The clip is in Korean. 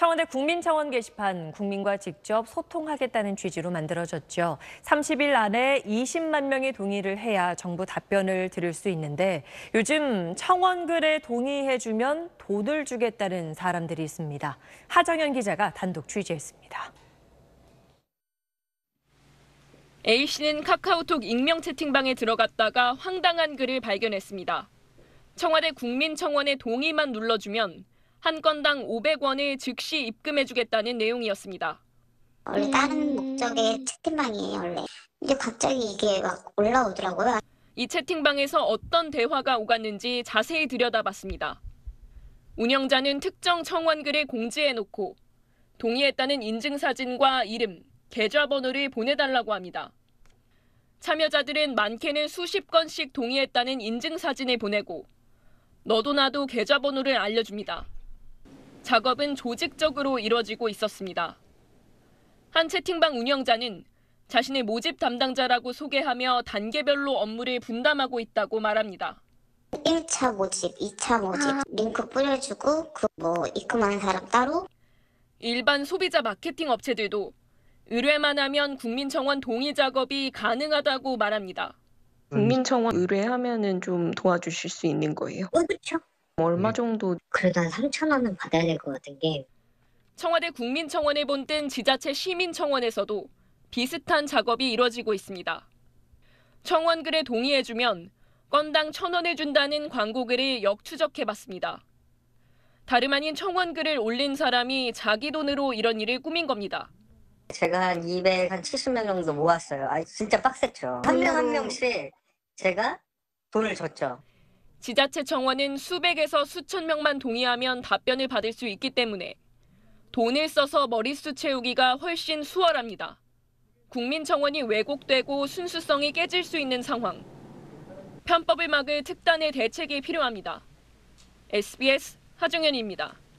청와대 국민청원 게시판 국민과 직접 소통하겠다는 취지로 만들어졌죠. 30일 안에 20만 명이 동의를 해야 정부 답변을 들을 수 있는데 요즘 청원글에 동의해주면 돈을 주겠다는 사람들이 있습니다. 하정현 기자가 단독 취재했습니다. A씨는 카카오톡 익명 채팅방에 들어갔다가 황당한 글을 발견했습니다. 청와대 국민청원에 동의만 눌러주면 한 건당 500원을 즉시 입금해주겠다는 내용이었습니다. 원래 다른 목적의 채팅방이에요, 원래. 근데 갑자기 이게 막 올라오더라고요. 이 채팅방에서 어떤 대화가 오갔는지 자세히 들여다봤습니다. 운영자는 특정 청원글에 공지해놓고 동의했다는 인증사진과 이름, 계좌번호를 보내달라고 합니다. 참여자들은 많게는 수십 건씩 동의했다는 인증사진을 보내고 너도 나도 계좌번호를 알려줍니다. 작업은 조직적으로 이뤄지고 있었습니다. 한 채팅방 운영자는 자신의 모집 담당자라고 소개하며 단계별로 업무를 분담하고 있다고 말합니다. 1차 모집, 2차 모집, 아. 링크 뿌려주고 그뭐 입금한 사람 따로. 일반 소비자 마케팅 업체들도 의뢰만 하면 국민청원 동의 작업이 가능하다고 말합니다. 국민청원 의뢰하면은 좀 도와주실 수 있는 거예요? 어, 그렇죠. 얼마 네. 정도 그래도 한 3천 원은 받아야 될것 같은 게 청와대 국민청원에 본뜬 지자체 시민청원에서도 비슷한 작업이 이뤄지고 있습니다. 청원글에 동의해주면 건당 천 원을 준다는 광고글을 역추적해봤습니다. 다름 아닌 청원글을 올린 사람이 자기 돈으로 이런 일을 꾸민 겁니다. 제가 한2 70명 정도 모았어요. 아, 진짜 빡셌죠. 한 명한 네. 명씩 제가 돈을 줬죠. 지자체 청원은 수백에서 수천 명만 동의하면 답변을 받을 수 있기 때문에 돈을 써서 머릿수 채우기가 훨씬 수월합니다. 국민 청원이 왜곡되고 순수성이 깨질 수 있는 상황. 편법을 막을 특단의 대책이 필요합니다. SBS 하정현입니다.